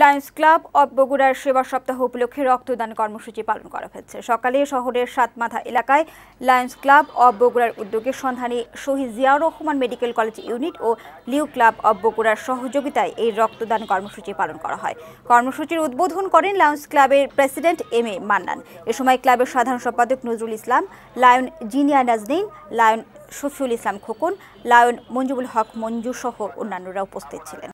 Lions club of বগুড়ার সেবা সপ্তাহ উপলক্ষে রক্তদান কর্মসূচি পালন করা হয়েছে সকালে শহরের সাতমাথা এলাকায় লায়ন্স ক্লাব অব বগুড়ার উদ্যোগে Sandhani Shaheed Ziaur Rahman medical college unit ও লিউ ক্লাব অব বগুড়ার সহযোগিতায় এই রক্তদান কর্মসূচি পালন করা হয় কর্মসূচির উদ্বোধন করেন লায়ন্স ক্লাবের প্রেসিডেন্ট এম এ মান্নান এ সময় ক্লাবের সাধারণ সম্পাদক Nazrul Islam Lion Zinia Najdin Lion Shafiul Islam Khokon Lion Manjubul Haque Manju সহ অন্যান্যরা উপস্থিত ছিলেন